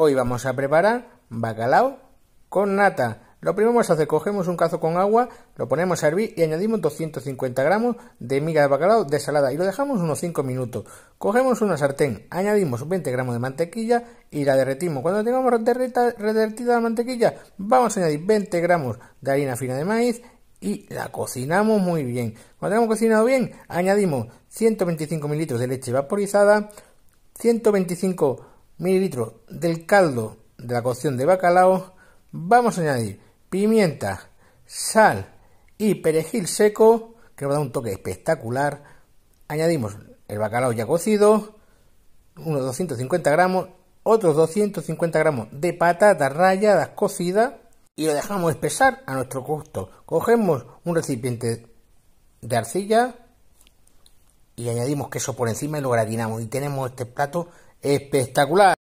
Hoy vamos a preparar bacalao con nata. Lo primero que vamos a hacer, cogemos un cazo con agua, lo ponemos a hervir y añadimos 250 gramos de miga de bacalao de salada y lo dejamos unos 5 minutos. Cogemos una sartén, añadimos 20 gramos de mantequilla y la derretimos. Cuando tengamos derretida la mantequilla, vamos a añadir 20 gramos de harina fina de maíz y la cocinamos muy bien. Cuando tengamos cocinado bien, añadimos 125 mililitros de leche vaporizada, 125 mililitros del caldo de la cocción de bacalao, vamos a añadir pimienta, sal y perejil seco, que a dar un toque espectacular. Añadimos el bacalao ya cocido, unos 250 gramos, otros 250 gramos de patatas ralladas cocidas y lo dejamos espesar a nuestro gusto. Cogemos un recipiente de arcilla y añadimos queso por encima y lo gratinamos y tenemos este plato espectacular